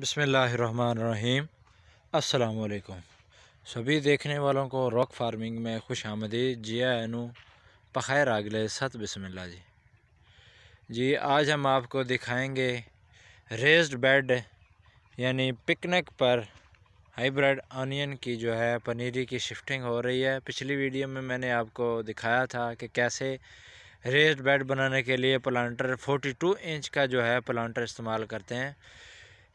बसमीम् अल्लाम सभी देखने वालों को रॉक फार्मिंग में खुश आमदी जिया एनू पखैर आगले सत बसमिल्ला जी जी आज हम आपको दिखाएंगे रेस्ड बेड यानी पिकनिक पर हाइब्रिड ऑनियन की जो है पनीरी की शिफ्टिंग हो रही है पिछली वीडियो में मैंने आपको दिखाया था कि कैसे रेस्ड बेड बनाने के लिए प्लांटर 42 इंच का जो है प्लांटर इस्तेमाल करते हैं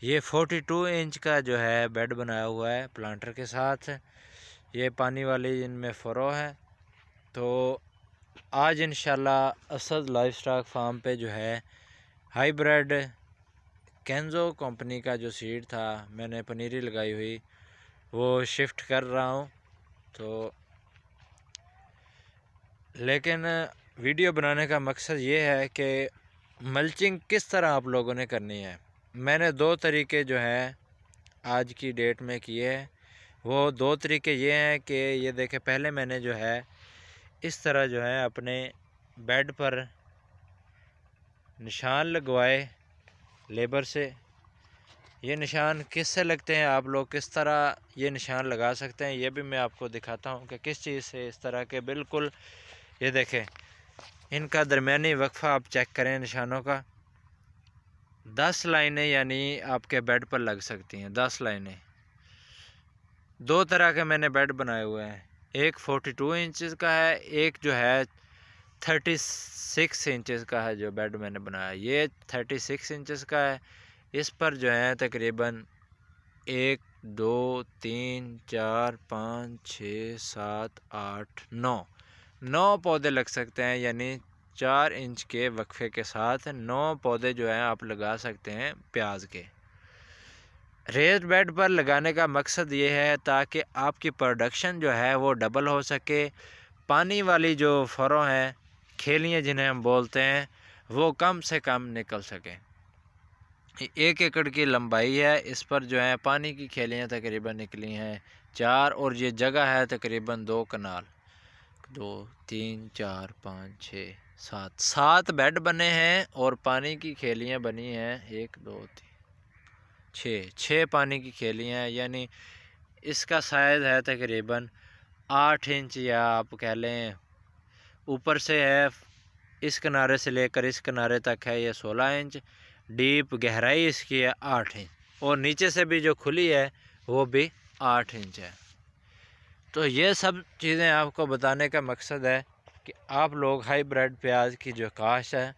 ये 42 इंच का जो है बेड बनाया हुआ है प्लांटर के साथ ये पानी वाली इनमें फ़रो है तो आज इन असद लाइफ स्टाक फार्म पे जो है हाईब्रेड कैंजो कंपनी का जो सीड था मैंने पनीरी लगाई हुई वो शिफ्ट कर रहा हूँ तो लेकिन वीडियो बनाने का मकसद ये है कि मल्चिंग किस तरह आप लोगों ने करनी है मैंने दो तरीके जो है आज की डेट में किए हैं वो दो तरीके ये हैं कि ये देखें पहले मैंने जो है इस तरह जो है अपने बेड पर निशान लगवाए लेबर से ये निशान किस से लगते हैं आप लोग किस तरह ये निशान लगा सकते हैं ये भी मैं आपको दिखाता हूँ कि किस चीज़ से इस तरह के बिल्कुल ये देखें इनका दरमिया वक्फ़ा आप चेक करें निशानों का दस लाइनें यानी आपके बेड पर लग सकती हैं दस लाइनें दो तरह के मैंने बेड बनाए हुए हैं एक फोर्टी टू इंचज़ का है एक जो है थर्टी सिक्स इंचज़ का है जो बेड मैंने बनाया ये थर्टी सिक्स इंचज़ का है इस पर जो है तकरीबन एक दो तीन चार पाँच छः सात आठ नौ नौ पौधे लग सकते हैं यानी चार इंच के वक्फे के साथ नौ पौधे जो हैं आप लगा सकते हैं प्याज के रेज बेड पर लगाने का मकसद ये है ताकि आपकी प्रोडक्शन जो है वो डबल हो सके पानी वाली जो फरों हैं खेलियाँ जिन्हें हम बोलते हैं वो कम से कम निकल सकें एक एकड़ की लंबाई है इस पर जो है पानी की खेलियाँ तकरीबन निकली हैं चार और ये जगह है तकरीबन दो कनाल दो तीन चार पाँच छः सात सात बेड बने हैं और पानी की खेलियाँ बनी हैं एक दो तीन छः छः पानी की खेलियाँ हैं यानी इसका साइज़ है तकरीबन आठ इंच या आप कह लें ऊपर से है इस किनारे से लेकर इस किनारे तक है ये सोलह इंच डीप गहराई इसकी है आठ इंच और नीचे से भी जो खुली है वो भी आठ इंच है तो ये सब चीज़ें आपको बताने का मकसद है कि आप लोग हाईब्रेड प्याज की जो काश है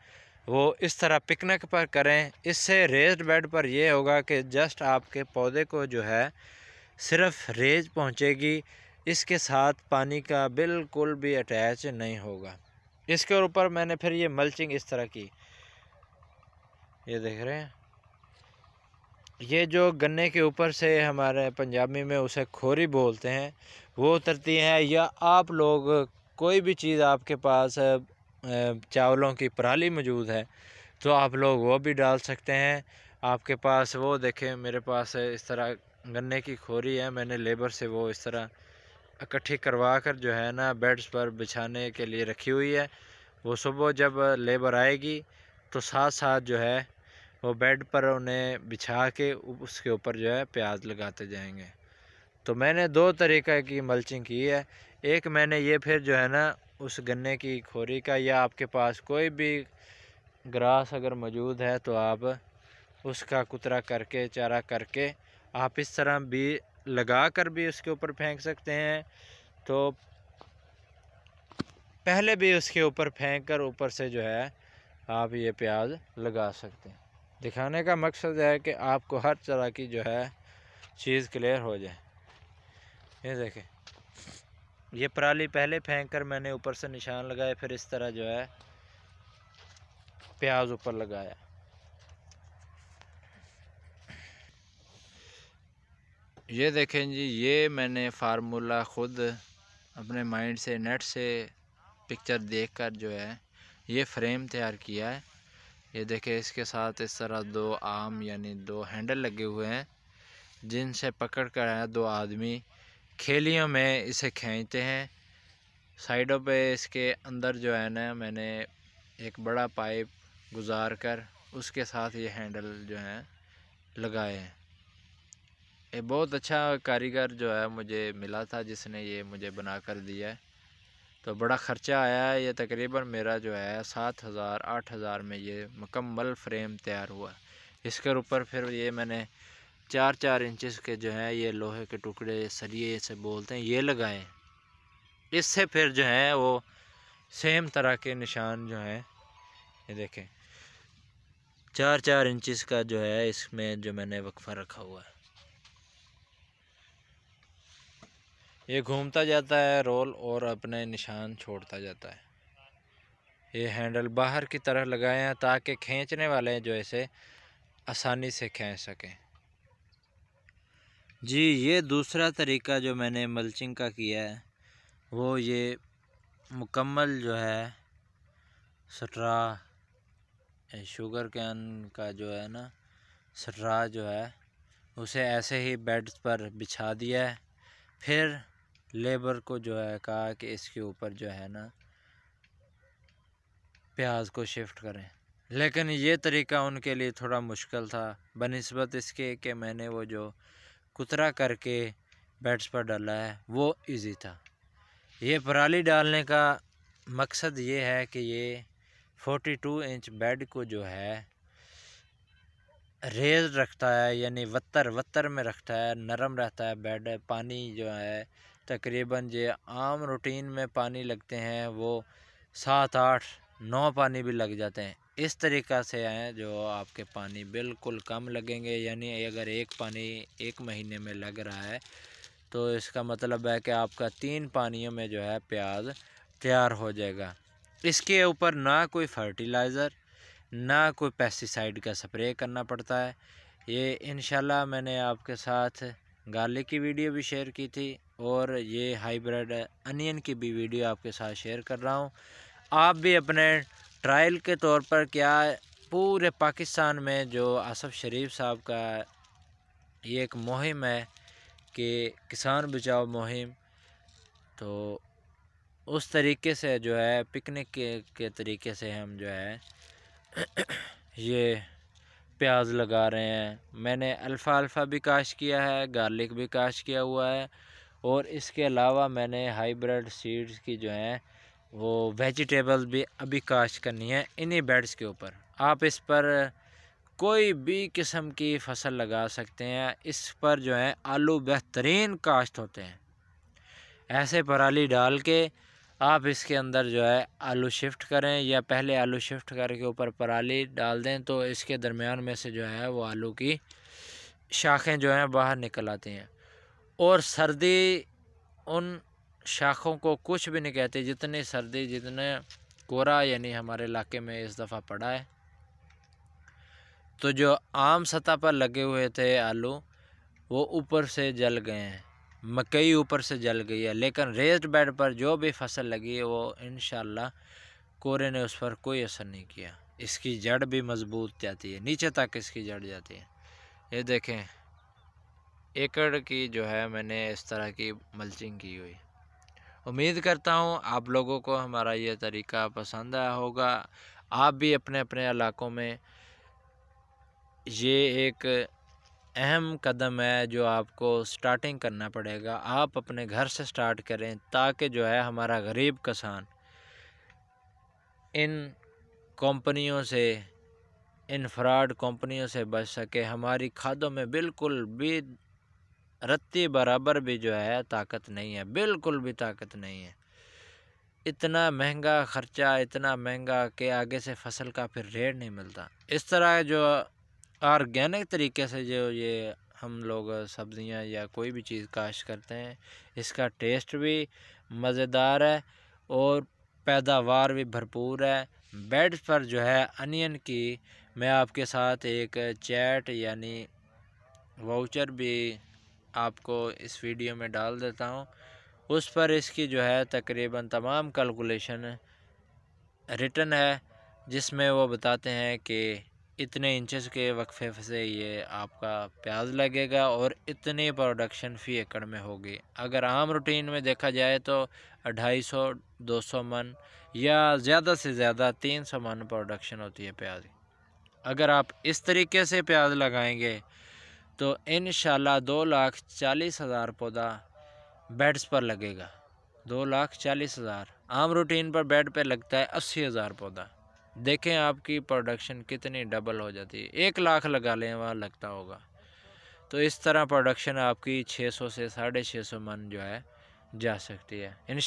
वो इस तरह पिकनिक पर करें इससे रेज्ड बेड पर यह होगा कि जस्ट आपके पौधे को जो है सिर्फ रेज पहुंचेगी इसके साथ पानी का बिल्कुल भी अटैच नहीं होगा इसके ऊपर मैंने फिर ये मल्चिंग इस तरह की ये देख रहे हैं ये जो गन्ने के ऊपर से हमारे पंजाबी में उसे खोरी बोलते हैं वो उतरती है या आप लोग कोई भी चीज़ आपके पास चावलों की पराली मौजूद है तो आप लोग वो भी डाल सकते हैं आपके पास वो देखें मेरे पास इस तरह गन्ने की खोरी है मैंने लेबर से वो इस तरह इकट्ठी करवा कर जो है ना बेड्स पर बिछाने के लिए रखी हुई है वो सुबह जब लेबर आएगी तो साथ साथ जो है वो बेड पर उन्हें बिछा के उसके ऊपर जो है प्याज लगाते जाएंगे तो मैंने दो तरीक़े की मल्चिंग की है एक मैंने ये फिर जो है ना उस गन्ने की खोरी का या आपके पास कोई भी ग्रास अगर मौजूद है तो आप उसका कुतरा करके चारा करके आप इस तरह भी लगा कर भी उसके ऊपर फेंक सकते हैं तो पहले भी उसके ऊपर फेंक कर ऊपर से जो है आप ये प्याज लगा सकते हैं दिखाने का मकसद है कि आपको हर तरह की जो है चीज़ क्लियर हो जाए ये देखें ये पराली पहले फेंक कर मैंने ऊपर से निशान लगाए फिर इस तरह जो है प्याज ऊपर लगाया ये देखें जी ये मैंने फार्मूला ख़ुद अपने माइंड से नेट से पिक्चर देखकर जो है ये फ्रेम तैयार किया है ये देखे इसके साथ इस तरह दो आम यानी दो हैंडल लगे हुए हैं जिनसे पकड़ कर हैं दो आदमी खेलियों में इसे खींचते हैं साइडों पे इसके अंदर जो है ना मैंने एक बड़ा पाइप गुजार कर उसके साथ ये हैंडल जो है लगाए हैं ये बहुत अच्छा कारीगर जो है मुझे मिला था जिसने ये मुझे बना कर दिया है तो बड़ा ख़र्चा आया है ये तकरीबन मेरा जो है सात हज़ार आठ हज़ार में ये मुकम्मल फ्रेम तैयार हुआ इसके ऊपर फिर ये मैंने चार चार इंचेस के जो है ये लोहे के टुकड़े सरिए से बोलते हैं ये लगाए इससे फिर जो है वो सेम तरह के निशान जो हैं ये देखें चार चार इंचेस का जो है इसमें जो मैंने वक्फ़ा रखा हुआ है ये घूमता जाता है रोल और अपने निशान छोड़ता जाता है ये हैंडल बाहर की तरह लगाए हैं ताकि खींचने वाले जो इसे आसानी से खींच सकें जी ये दूसरा तरीका जो मैंने मल्चिंग का किया है वो ये मुकम्मल जो है स्ट्रा शुगर कैन का जो है ना स्ट्रा जो है उसे ऐसे ही बेड्स पर बिछा दिया है फिर लेबर को जो है कहा कि इसके ऊपर जो है ना प्याज को शिफ्ट करें लेकिन ये तरीका उनके लिए थोड़ा मुश्किल था बनस्बत इसके कि मैंने वो जो कुतरा करके बेड्स पर डाला है वो इजी था ये पराली डालने का मकसद ये है कि ये 42 इंच बेड को जो है रेज रखता है यानी वत्तर वत्तर में रखता है नरम रहता है बेड पानी जो है तकरीबन जो आम रूटीन में पानी लगते हैं वो सात आठ नौ पानी भी लग जाते हैं इस तरीक़ा से हैं जो आपके पानी बिल्कुल कम लगेंगे यानी अगर एक पानी एक महीने में लग रहा है तो इसका मतलब है कि आपका तीन पानियों में जो है प्याज तैयार हो जाएगा इसके ऊपर ना कोई फर्टिलाइज़र ना कोई पेस्टिसाइड का स्प्रे करना पड़ता है ये इन मैंने आपके साथ गार्लिक की वीडियो भी शेयर की थी और ये हाइब्रिड अनियन की भी वीडियो आपके साथ शेयर कर रहा हूँ आप भी अपने ट्रायल के तौर पर क्या पूरे पाकिस्तान में जो आसफ़ शरीफ साहब का ये एक मुहिम है कि किसान बचाओ मुहिम तो उस तरीके से जो है पिकनिक के, के तरीके से हम जो है ये प्याज लगा रहे हैं मैंने अल्फ़ा अल्फ़ा भी काश किया है गार्लिक भी काश किया हुआ है और इसके अलावा मैंने हाइब्रिड सीड्स की जो हैं वो वेजिटेबल भी अभी काश करनी है इन्हीं बेड्स के ऊपर आप इस पर कोई भी किस्म की फसल लगा सकते हैं इस पर जो है आलू बेहतरीन काश्त होते हैं ऐसे पराली डाल के आप इसके अंदर जो है आलू शिफ्ट करें या पहले आलू शिफ्ट करके ऊपर पराली डाल दें तो इसके दरमियान में से जो है वो आलू की शाखें जो हैं बाहर निकल आती हैं और सर्दी उन शाखों को कुछ भी नहीं कहती जितनी सर्दी जितने कोरा यानी हमारे इलाके में इस दफ़ा पड़ा है तो जो आम सतह पर लगे हुए थे आलू वो ऊपर से जल गए हैं मकई ऊपर से जल गई है लेकिन रेस्ड बेड पर जो भी फसल लगी है वो इन कोरे ने उस पर कोई असर नहीं किया इसकी जड़ भी मजबूत जाती है नीचे तक इसकी जड़ जाती है ये देखें एकड़ की जो है मैंने इस तरह की मल्चिंग की हुई उम्मीद करता हूँ आप लोगों को हमारा ये तरीका पसंद आया होगा आप भी अपने अपने इलाकों में ये एक अहम कदम है जो आपको स्टार्टिंग करना पड़ेगा आप अपने घर से स्टार्ट करें ताकि जो है हमारा गरीब किसान इन कंपनियों से इन फ्रॉड कंपनियों से बच सके हमारी खादों में बिल्कुल भी रत्ती बराबर भी जो है ताकत नहीं है बिल्कुल भी ताकत नहीं है इतना महंगा ख़र्चा इतना महंगा कि आगे से फसल का फिर रेट नहीं मिलता इस तरह जो ऑर्गेनिक तरीके से जो ये हम लोग सब्ज़ियाँ या कोई भी चीज़ काश करते हैं इसका टेस्ट भी मज़ेदार है और पैदावार भी भरपूर है बेड पर जो है अनियन की मैं आपके साथ एक चैट यानी वाउचर भी आपको इस वीडियो में डाल देता हूँ उस पर इसकी जो है तकरीबन तमाम कैलकुलेशन रिटर्न है जिसमें वो बताते हैं कि इतने इंचेस के वक्फे से ये आपका प्याज लगेगा और इतनी प्रोडक्शन फ़ी एकड़ में होगी अगर आम रूटीन में देखा जाए तो ढाई सौ दो सौ मन या ज़्यादा से ज़्यादा तीन सौ मन प्रोडक्शन होती है प्याज अगर आप इस तरीके से प्याज लगाएंगे तो इन दो लाख चालीस हज़ार पौधा बेड्स पर लगेगा दो लाख चालीस हज़ार आम रूटीन पर बेड पर लगता है अस्सी हज़ार पौधा देखें आपकी प्रोडक्शन कितनी डबल हो जाती है एक लाख लगा लें वहाँ लगता होगा तो इस तरह प्रोडक्शन आपकी 600 से साढ़े छः सौ मन जो है जा सकती है इन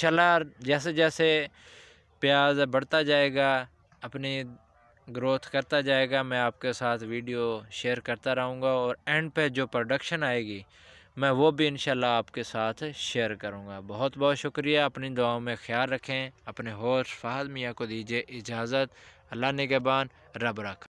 जैसे जैसे प्याज बढ़ता जाएगा अपनी ग्रोथ करता जाएगा मैं आपके साथ वीडियो शेयर करता रहूँगा और एंड पे जो प्रोडक्शन आएगी मैं वो भी इन आपके साथ शेयर करूँगा बहुत बहुत शुक्रिया अपनी दुआओं में ख्याल रखें अपने होश फहद मियाँ को दीजिए इजाज़त अल्लाह ने नगबान रब रख